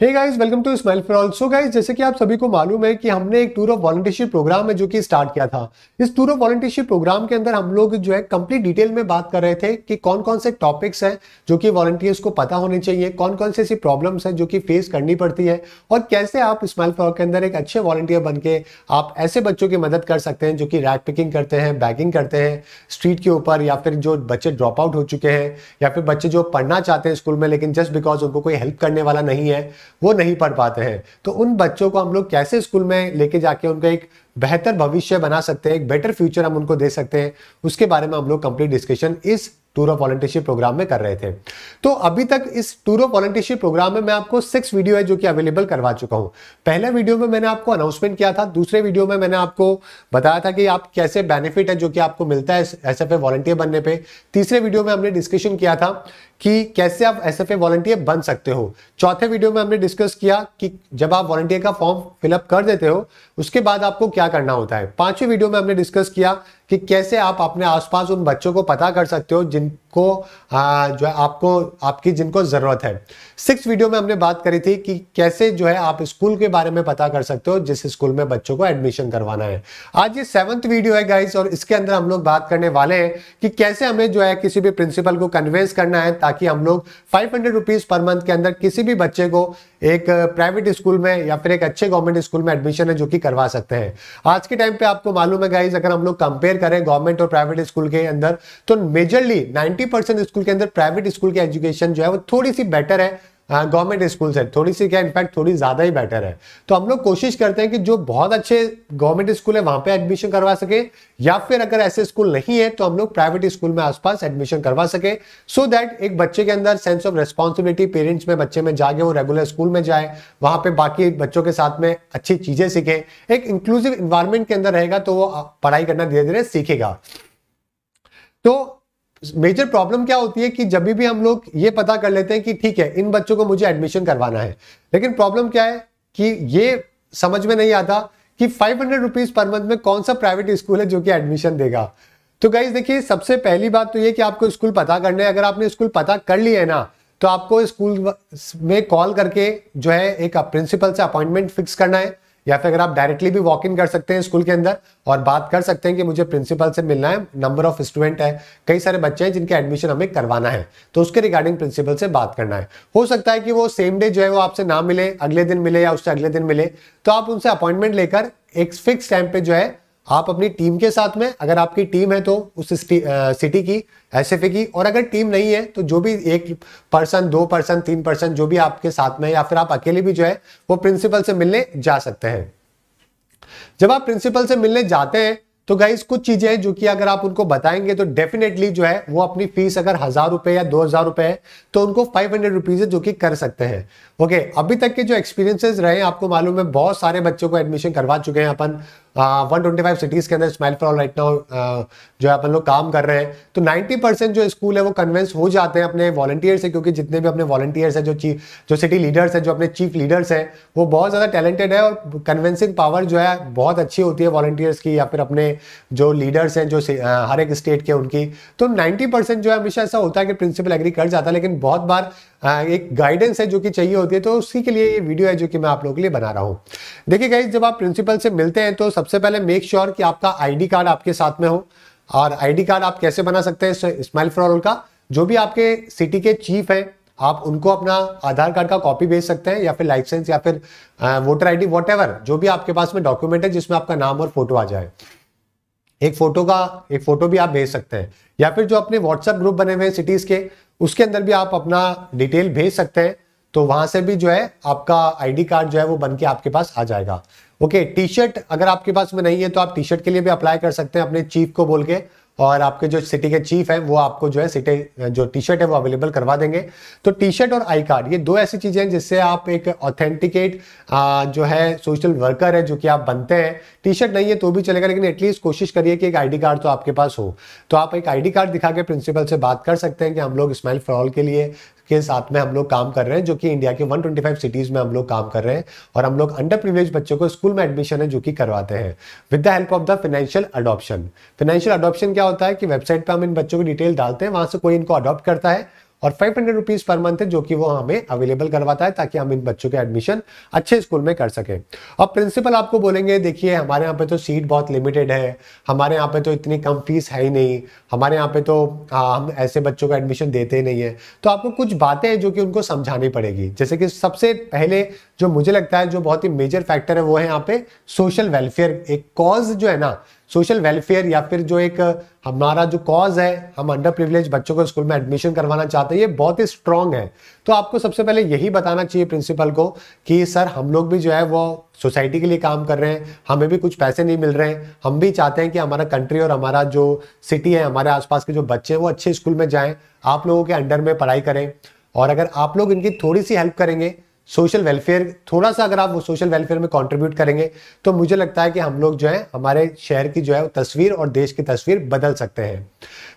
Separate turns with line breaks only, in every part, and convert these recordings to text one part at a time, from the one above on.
hey guys welcome to smile for all so guys जैसे कि आप सभी को मालूम है कि हमने एक टूर ऑफ वॉलंटियरशिप प्रोग्राम है जो कि स्टार्ट किया था इस टूर ऑफ वॉलंटियरशिप प्रोग्राम के अंदर हम लोग जो है कंप्लीट डिटेल में बात कर रहे थे कि कौन कौन से टॉपिक्स हैं जो कि वॉलंटियर्स को पता होने चाहिए कौन कौन से ऐसी प्रॉब्लम्स हैं जो कि फेस करनी पड़ती है और कैसे आप स्माइल फॉर के अंदर एक अच्छे वॉलंटियर बन के आप ऐसे बच्चों की मदद कर सकते हैं जो कि रैट पिकिंग करते हैं बैगिंग करते हैं स्ट्रीट के ऊपर या फिर जो बच्चे ड्रॉप आउट हो चुके हैं या फिर बच्चे जो पढ़ना चाहते हैं स्कूल में लेकिन जस्ट बिकॉज उनको कोई हेल्प करने वाला नहीं है वो नहीं पढ़ पाते हैं तो उन बच्चों को हम लोग कैसे स्कूल में लेके जाके उनका एक बेहतर भविष्य बना सकते हैं एक बेटर फ्यूचर हम उनको दे सकते हैं उसके बारे में हम लोग कंप्लीट डिस्कशन इस टूर ऑफ वॉलंटियरशिप प्रोग्राम में कर रहे थे तो अभी तक इस टूर ऑफ वॉलंटियरशिप प्रोग्राम में मैं आपको सिक्स वीडियो है जो कि अवेलेबल करवा चुका हूं पहले वीडियो में मैंने आपको अनाउंसमेंट किया था दूसरे वीडियो में मैंने आपको बताया था कि आप कैसे बेनिफिट है जो कि आपको मिलता है एस एफ वॉलंटियर बनने पर तीसरे वीडियो में हमने डिस्कशन किया था कि कैसे आप एस एफ वॉलंटियर बन सकते हो चौथे वीडियो में हमने डिस्कस किया कि जब आप वॉलंटियर का फॉर्म फिलअप कर देते हो उसके बाद आपको क्या करना होता है पांचवें वीडियो में हमने डिस्कस किया कि कैसे आप अपने आसपास उन बच्चों को पता कर सकते हो जिन को आ, जो है आपको आपकी जिनको ज़रूरत है सिक्स वीडियो में हमने बात करी थी कि कैसे जो है आप स्कूल के बारे में पता कर सकते हो जिस स्कूल में बच्चों को एडमिशन करवाना है आज ये सेवन्थ वीडियो है गाइस और इसके अंदर हम लोग बात करने वाले हैं कि कैसे हमें जो है किसी भी प्रिंसिपल को कन्वेंस करना है ताकि हम लोग फाइव हंड्रेड पर मंथ के अंदर किसी भी बच्चे को एक प्राइवेट स्कूल में या फिर एक अच्छे गवर्नमेंट स्कूल में एडमिशन है जो कि करवा सकते हैं आज के टाइम पे आपको मालूम है गाइज अगर हम लोग कंपेयर करें गवर्नमेंट और प्राइवेट स्कूल के अंदर तो majorly nine seventy percent school के अंदर प्राइवेट स्कूल की एजुकेशन जो है वो हाँ, थोड़ी सी बेटर है गवर्नमेंट स्कूल से थोड़ी सी क्या इनफैक्ट थोड़ी ज़्यादा ही बेटर है तो हम लोग कोशिश करते हैं कि जो बहुत अच्छे गवर्नमेंट स्कूल है वहाँ पे एडमिशन करवा सके या फिर अगर ऐसे स्कूल नहीं है तो हम लोग प्राइवेट स्कूल में आसपास एडमिशन करवा सके सो so दैट एक बच्चे के अंदर सेंस ऑफ रेस्पॉन्सिबिलिटी पेरेंट्स में बच्चे में जागे वो रेगुलर स्कूल में जाए वहाँ पर बाकी बच्चों के साथ में अच्छी चीज़ें सीखे एक इंक्लूसिव इन्वायरमेंट के अंदर रहेगा तो वो पढ़ाई करना धीरे धीरे सीखेगा तो मेजर प्रॉब्लम क्या होती है कि जब भी हम लोग ये पता कर लेते हैं कि ठीक है इन बच्चों को मुझे एडमिशन करवाना है लेकिन प्रॉब्लम क्या है कि ये समझ में नहीं आता कि five hundred rupees per month में कौन सा प्राइवेट स्कूल है जो कि एडमिशन देगा तो गाइज देखिए सबसे पहली बात तो ये कि आपको स्कूल पता करना है अगर आपने स्कूल पता कर लिया है ना तो आपको स्कूल में कॉल करके जो है एक प्रिंसिपल से अपॉइंटमेंट फिक्स करना है या फिर अगर आप डायरेक्टली भी वॉक इन कर सकते हैं स्कूल के अंदर और बात कर सकते हैं कि मुझे प्रिंसिपल से मिलना है नंबर ऑफ स्टूडेंट है कई सारे बच्चे हैं जिनके एडमिशन हमें करवाना है तो उसके रिगार्डिंग प्रिंसिपल से बात करना है हो सकता है कि वो सेम डे जो है वो आपसे ना मिले अगले दिन मिले या उससे अगले दिन मिले तो आप उनसे अपॉइंटमेंट लेकर एक फिक्स टाइम पे जो है आप अपनी टीम के साथ में अगर आपकी टीम है तो उस सिटी की एस की और अगर टीम नहीं है तो जो भी एक पर्सन दो पर्सन तीन पर्सन जो भी आपके साथ में या फिर आप अकेले भी जो है वो प्रिंसिपल से मिलने जा सकते हैं जब आप प्रिंसिपल से मिलने जाते हैं तो गाइज कुछ चीजें हैं जो कि अगर आप उनको बताएंगे तो डेफिनेटली जो है वो अपनी फीस अगर हजार रुपए या दो हजार रुपए है तो उनको फाइव हंड्रेड रुपीज जो कि कर सकते हैं ओके अभी तक के जो एक्सपीरियंसेस रहे आपको मालूम है बहुत सारे बच्चों को एडमिशन करवा चुके हैं अपन वन ट्वेंटी फाइव सिटीज़ के अंदर स्माइल फॉर राइट नाउ जो है अपन लोग काम कर रहे हैं तो नाइन्टी परसेंट जो स्कूल है वो कन्वेंस हो जाते हैं अपने वॉलंटियर्स से क्योंकि जितने भी अपने वॉलंटियर्स हैं जो चीफ जो सिटी लीडर्स हैं जो अपने चीफ लीडर्स हैं वो बहुत ज़्यादा टैलेंटेड है और कन्वेंसिंग पावर जो है बहुत अच्छी होती है वॉलंटियर्स की या फिर अपने जो लीडर्स हैं जो हर एक स्टेट के उनकी तो नाइन्टी जो है हमेशा ऐसा होता है कि प्रिंसिपल एग्री कर जाता है लेकिन बहुत बार एक गाइडेंस है जो कि चाहिए होती है तो उसी के लिए ये वीडियो है जो कि मैं आप लोगों के लिए बना रहा हूँ देखिए गाइज जब आप प्रिंसिपल से मिलते हैं तो सबसे पहले मेक श्योर sure कि आपका आईडी कार्ड आपके साथ में हो और आईडी कार्ड आप कैसे बना सकते हैं स्माइल फ्रॉल का जो भी आपके सिटी के चीफ हैं आप उनको अपना आधार कार्ड का कॉपी भेज सकते हैं या फिर लाइसेंस या फिर वोटर आईडी वॉट जो भी आपके पास में डॉक्यूमेंट है जिसमें आपका नाम और फोटो आ जाए एक फोटो का एक फोटो भी आप भेज सकते हैं या फिर जो अपने व्हाट्सएप ग्रुप बने हुए हैं सिटीज के उसके अंदर भी आप अपना डिटेल भेज सकते हैं तो वहां से भी जो है आपका आईडी कार्ड जो है वो बन के आपके पास आ जाएगा ओके टी शर्ट अगर आपके पास में नहीं है तो आप टी शर्ट के लिए भी अप्लाई कर सकते हैं अपने चीफ को बोल के और आपके जो सिटी के चीफ हैं वो आपको जो है सिटी जो टी शर्ट है वो अवेलेबल करवा देंगे तो टी शर्ट और आई कार्ड ये दो ऐसी चीज़ें हैं जिससे आप एक ऑथेंटिकेट जो है सोशल वर्कर है जो कि आप बनते हैं टी शर्ट नहीं है तो भी चलेगा लेकिन एटलीस्ट कोशिश करिए कि एक आई कार्ड तो आपके पास हो तो आप एक आई कार्ड दिखा के प्रिंसिपल से बात कर सकते हैं कि हम लोग इस्माइल फरॉल के लिए के साथ में हम लोग काम कर रहे हैं जो कि इंडिया के 125 सिटीज़ में हम लोग काम कर रहे हैं और हम लोग अंडर प्रिवेज बच्चों को स्कूल में एडमिशन है जो कि करवाते हैं with the help of the financial adoption financial adoption क्या होता है कि वेबसाइट पर हम इन बच्चों की डिटेल डालते हैं वहां से कोई इनको अडॉप्ट करता है और five hundred rupees per month है जो कि वो हमें अवेलेबल करवाता है ताकि हम इन बच्चों के एडमिशन अच्छे स्कूल में कर सकें अब प्रिंसिपल आपको बोलेंगे देखिए हमारे यहाँ पे तो सीट बहुत लिमिटेड है हमारे यहाँ पे तो इतनी कम फीस है ही नहीं हमारे यहाँ पे तो आ, हम ऐसे बच्चों का एडमिशन देते ही नहीं है तो आपको कुछ बातें हैं जो कि उनको समझानी पड़ेगी जैसे कि सबसे पहले जो मुझे लगता है जो बहुत ही मेजर फैक्टर है वो है यहाँ पे सोशल वेलफेयर एक कॉज जो है ना सोशल वेलफेयर या फिर जो एक हमारा जो कॉज है हम अंडर प्रिविलेज बच्चों को स्कूल में एडमिशन करवाना चाहते हैं ये बहुत ही स्ट्रांग है तो आपको सबसे पहले यही बताना चाहिए प्रिंसिपल को कि सर हम लोग भी जो है वो सोसाइटी के लिए काम कर रहे हैं हमें भी कुछ पैसे नहीं मिल रहे हैं हम भी चाहते हैं कि हमारा कंट्री और हमारा जो सिटी है हमारे आसपास के जो बच्चे हैं वो अच्छे स्कूल में जाएं आप लोगों के अंडर में पढ़ाई करें और अगर आप लोग इनकी थोड़ी सी हेल्प करेंगे सोशल वेलफेयर थोड़ा सा अगर आप वो सोशल वेलफेयर में कंट्रीब्यूट करेंगे तो मुझे लगता है कि हम लोग जो है हमारे शहर की जो है तस्वीर और देश की तस्वीर बदल सकते हैं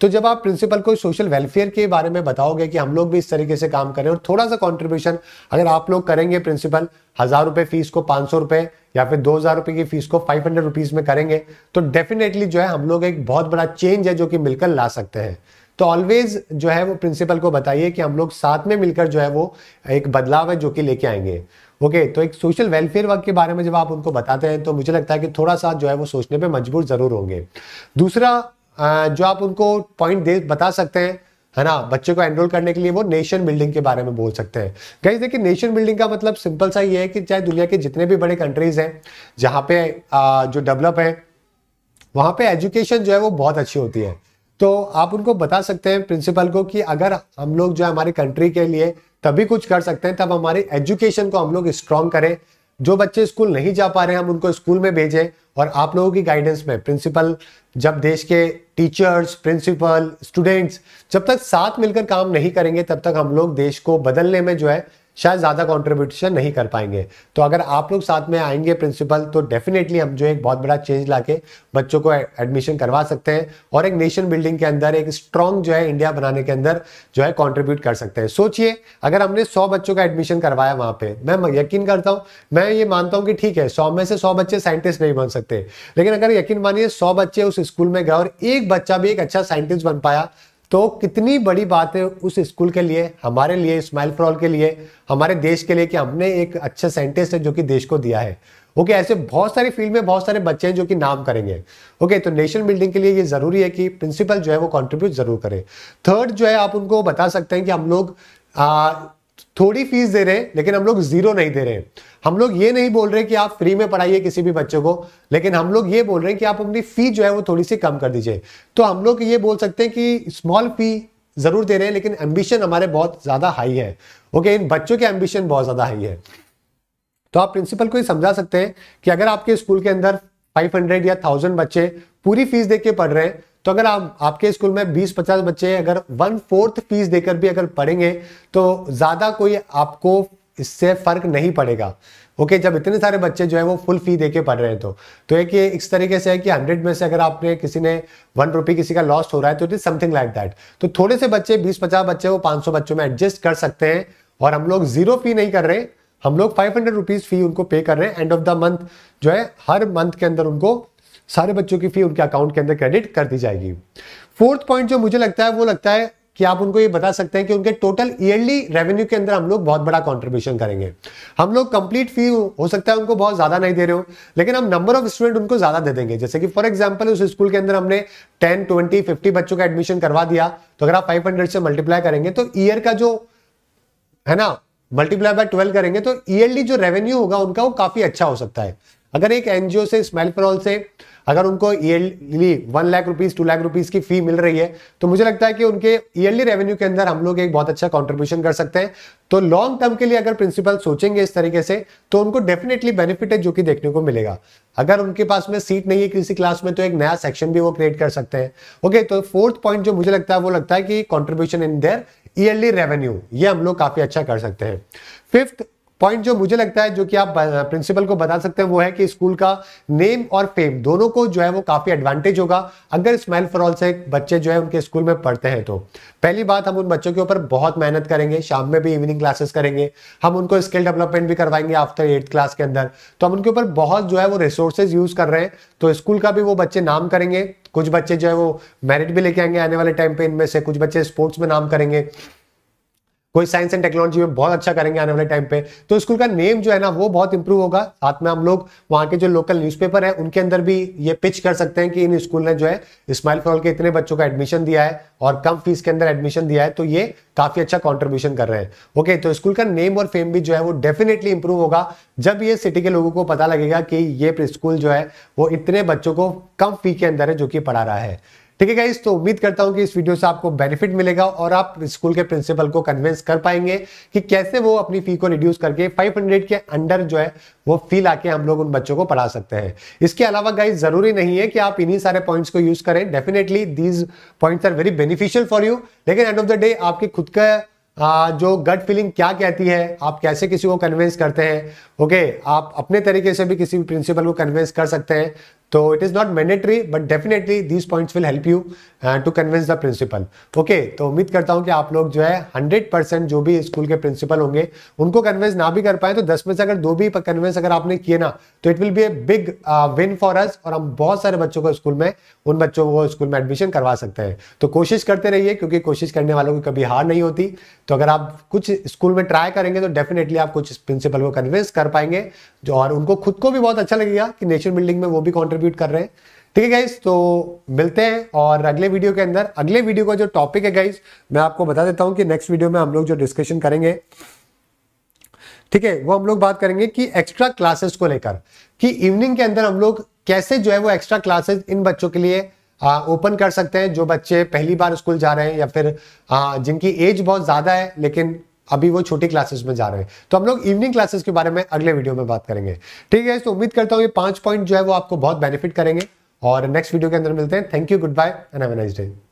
तो जब आप प्रिंसिपल को सोशल वेलफेयर के बारे में बताओगे कि हम लोग भी इस तरीके से काम करें और थोड़ा सा कॉन्ट्रीब्यूशन अगर आप लोग करेंगे प्रिंसिपल हज़ार रुपये फीस को पाँच सौ रुपये या फिर दो हज़ार रुपये की फीस को फाइव हंड्रेड रुपीज़ में करेंगे तो डेफिनेटली जो है हम लोग एक बहुत बड़ा चेंज है जो कि मिलकर ला सकते हैं तो ऑलवेज जो है वो प्रिंसिपल को बताइए कि हम लोग साथ में मिलकर जो है वो एक बदलाव है जो कि लेके आएंगे ओके okay, तो एक सोशल वेलफेयर वर्क के बारे में जब आप उनको बताते हैं तो मुझे लगता है कि थोड़ा सा जो है वो सोचने पर मजबूर ज़रूर होंगे दूसरा जो आप उनको पॉइंट दे बता सकते हैं है ना बच्चे को एनरोल करने के लिए वो नेशन बिल्डिंग के बारे में बोल सकते हैं कहीं देखिए नेशन बिल्डिंग का मतलब सिंपल सा ये है कि चाहे दुनिया के जितने भी बड़े कंट्रीज हैं जहाँ पे जो डेवलप है वहाँ पे एजुकेशन जो है वो बहुत अच्छी होती है तो आप उनको बता सकते हैं प्रिंसिपल को कि अगर हम लोग जो है हमारी कंट्री के लिए तभी कुछ कर सकते हैं तब हमारे एजुकेशन को हम लोग स्ट्रांग करें जो बच्चे स्कूल नहीं जा पा रहे हैं हम उनको स्कूल में भेजें और आप लोगों की गाइडेंस में प्रिंसिपल जब देश के टीचर्स प्रिंसिपल स्टूडेंट्स जब तक साथ मिलकर काम नहीं करेंगे तब तक हम लोग देश को बदलने में जो है शायद ज़्यादा कॉन्ट्रीब्यूशन नहीं कर पाएंगे तो अगर आप लोग साथ में आएंगे प्रिंसिपल तो डेफिनेटली हम जो एक बहुत बड़ा चेंज के बच्चों को एडमिशन करवा सकते हैं और एक नेशन बिल्डिंग के अंदर एक स्ट्रॉन्ग जो है इंडिया बनाने के अंदर जो है कॉन्ट्रीब्यूट कर सकते हैं सोचिए अगर हमने सौ बच्चों का एडमिशन करवाया वहाँ पर मैं यकीन करता हूँ मैं ये मानता हूँ कि ठीक है सौ में से सौ बच्चे साइंटिस्ट नहीं बन सकते लेकिन अगर यकीन मानिए सौ बच्चे उस स्कूल में गए और एक बच्चा भी एक अच्छा साइंटिस्ट बन पाया तो कितनी बड़ी बात है उस स्कूल के लिए हमारे लिए स्माइल फॉर ऑल के लिए हमारे देश के लिए कि हमने एक अच्छा साइंटिस्ट है जो कि देश को दिया है ओके ऐसे बहुत सारी फील्ड में बहुत सारे बच्चे हैं जो कि नाम करेंगे ओके तो नेशन बिल्डिंग के लिए ये जरूरी है कि प्रिंसिपल जो है वो कंट्रीब्यूट जरूर करें थर्ड जो है आप उनको बता सकते हैं कि हम लोग थोड़ी फीस दे रहे हैं लेकिन हम लोग जीरो नहीं दे रहे हैं हम लोग ये नहीं बोल रहे कि आप फ्री में पढ़ाइए किसी भी बच्चों को लेकिन हम लोग ये बोल रहे हैं कि आप अपनी फी जो है वो थोड़ी सी कम कर दीजिए तो हम लोग ये बोल सकते हैं कि स्मॉल फी जरूर दे रहे हैं लेकिन एम्बिशन हमारे बहुत ज्यादा हाई है ओके इन बच्चों के एम्बिशन बहुत ज्यादा हाई है तो आप प्रिंसिपल को ही समझा सकते हैं कि अगर आपके स्कूल के अंदर 500 या 1000 बच्चे पूरी फीस दे के पढ़ रहे हैं तो अगर आप आपके स्कूल में 20-50 बच्चे अगर वन फोर्थ फीस देकर भी अगर पढ़ेंगे तो ज़्यादा कोई आपको इससे फर्क नहीं पड़ेगा ओके जब इतने सारे बच्चे जो है वो फुल फी देके पढ़ रहे हैं तो तो एक ये इस तरीके से है कि हंड्रेड में से अगर आपने किसी ने वन रुपी किसी का लॉस्ट हो रहा है तो it is something like that तो थोड़े से बच्चे बीस पचास बच्चे वो पांच सौ बच्चों में एडजस्ट कर सकते हैं और हम लोग जीरो फी नहीं कर रहे हम लोग फाइव हंड्रेड रुपीज़ फी उनको पे कर रहे हैं एंड ऑफ द मंथ जो है हर मंथ के अंदर उनको सारे बच्चों की फी उनके अकाउंट के अंदर क्रेडिट कर दी जाएगी फोर्थ पॉइंट जो मुझे लगता है वो लगता है कि आप उनको ये बता सकते हैं कि उनके टोटल ईयरली रेवेन्यू के अंदर हम लोग बहुत बड़ा कंट्रीब्यूशन करेंगे हम लोग कंप्लीट फी हो सकता है उनको बहुत ज्यादा नहीं दे रहे हो लेकिन हम नंबर ऑफ स्टूडेंट उनको ज्यादा दे देंगे जैसे कि फॉर एग्जाम्पल उस स्कूल के अंदर हमने टेन ट्वेंटी फिफ्टी बच्चों का एडमिशन करवा दिया तो अगर आप फाइव हंड्रेड से मल्टीप्लाई करेंगे तो ईयर का जो है ना मल्टीप्लाई बाय ट्वेल्व करेंगे तो ईयरली जो रेवेन्यू होगा उनका वो काफी अच्छा हो सकता है अगर एक एनजीओ से स्मेलफेनॉल से अगर उनको yearly one lakh rupees two lakh rupees की फी मिल रही है तो मुझे लगता है कि उनके ईयरली रेवेन्यू के अंदर हम लोग एक बहुत अच्छा कॉन्ट्रीब्यूशन कर सकते हैं तो लॉन्ग टर्म के लिए अगर प्रिंसिपल सोचेंगे इस तरीके से तो उनको डेफिनेटली बेनिफिट है जो कि देखने को मिलेगा अगर उनके पास में सीट नहीं है किसी क्लास में तो एक नया सेक्शन भी वो क्रिएट कर सकते हैं ओके तो फोर्थ पॉइंट जो मुझे लगता है वो लगता है कि contribution in their yearly revenue ये हम लोग काफी अच्छा कर सकते हैं फिफ्थ पॉइंट जो मुझे लगता है जो कि आप प्रिंसिपल को बता सकते हैं वो है कि स्कूल का नेम और फेम दोनों को जो है वो काफी एडवांटेज होगा अगर स्माइल फॉर ऑल से बच्चे जो है उनके स्कूल में पढ़ते हैं तो पहली बात हम उन बच्चों के ऊपर बहुत मेहनत करेंगे शाम में भी इवनिंग क्लासेस करेंगे हम उनको स्किल डेवलपमेंट भी करवाएंगे आफ्टर एट्थ क्लास के अंदर तो हम उनके ऊपर बहुत जो है वो रिसोर्सेज यूज कर रहे हैं तो स्कूल का भी वो बच्चे नाम करेंगे कुछ बच्चे जो है वो मेरिट भी लेके आएंगे आने वाले टाइम पे इनमें से कुछ बच्चे स्पोर्ट्स में नाम करेंगे कोई साइंस एंड टेक्नोलॉजी में बहुत अच्छा करेंगे आने वाले टाइम पे तो स्कूल का नेम जो है ना वो बहुत इंप्रूव होगा साथ में हम लोग वहाँ के जो लोकल न्यूज़पेपर है उनके अंदर भी ये पिच कर सकते हैं कि इन स्कूल ने जो है इस्माइल फॉल के इतने बच्चों का एडमिशन दिया है और कम फीस के अंदर एडमिशन दिया है तो ये काफी अच्छा कॉन्ट्रीब्यूशन कर रहे हैं ओके तो स्कूल का नेम और फेम भी जो है वो डेफिनेटली इंप्रूव होगा जब ये सिटी के लोगों को पता लगेगा कि ये स्कूल जो है वो इतने बच्चों को कम फी के अंदर है जो कि पढ़ा रहा है ठीक है गाइज तो उम्मीद करता हूं कि इस वीडियो से आपको बेनिफिट मिलेगा और आप स्कूल के प्रिंसिपल को कन्विंस कर पाएंगे कि कैसे वो अपनी फी को रिड्यूस करके 500 के अंडर जो है वो फी लाके हम लोग उन बच्चों को पढ़ा सकते हैं इसके अलावा गाइज जरूरी नहीं है कि आप इन्हीं सारे पॉइंट्स को यूज करें definitely these points are very beneficial for you लेकिन एंड ऑफ द डे आपके खुद का आ, जो गट फीलिंग क्या कहती है आप कैसे किसी को कन्विंस करते हैं ओके आप अपने तरीके से भी किसी भी प्रिंसिपल को कन्विंस कर सकते हैं तो it is not mandatory but definitely these points will help you to convince the principal okay तो उम्मीद करता हूँ कि आप लोग जो है 100% जो भी स्कूल के प्रिंसिपल होंगे उनको कन्विंस ना भी कर पाए तो 10 में से अगर दो भी कन्विंस अगर आपने किए ना तो it will be a big win for us और हम बहुत सारे बच्चों को स्कूल में उन बच्चों को स्कूल में एडमिशन करवा सकते हैं तो कोशिश करते रहिए क्योंकि कोशिश करने वालों की कभी हार नहीं होती तो अगर आप कुछ स्कूल में ट्राई करेंगे तो डेफिनेटली आप कुछ प्रिंसिपल को कन्विंस कर पाएंगे जो और उनको खुद को भी बहुत अच्छा लगेगा कि नेशन बिल्डिंग में वो भी कॉन्ट्रीब्यूट कंट्रीब्यूट कर रहे हैं ठीक है गाइज तो मिलते हैं और अगले वीडियो के अंदर अगले वीडियो का जो टॉपिक है गाइज मैं आपको बता देता हूं कि नेक्स्ट वीडियो में हम लोग जो डिस्कशन करेंगे ठीक है वो हम लोग बात करेंगे कि एक्स्ट्रा क्लासेस को लेकर कि इवनिंग के अंदर हम लोग कैसे जो है वो एक्स्ट्रा क्लासेस इन बच्चों के लिए ओपन कर सकते हैं जो बच्चे पहली बार स्कूल जा रहे हैं या फिर आ, जिनकी एज बहुत ज़्यादा है लेकिन अभी वो छोटी क्लासेस में जा रहे हैं तो हम लोग इवनिंग क्लासेस के बारे में अगले वीडियो में बात करेंगे ठीक है तो उम्मीद करता हूँ ये पांच पॉइंट जो है वो आपको बहुत बेनिफिट करेंगे और नेक्स्ट वीडियो के अंदर मिलते हैं thank you good bye and have nice day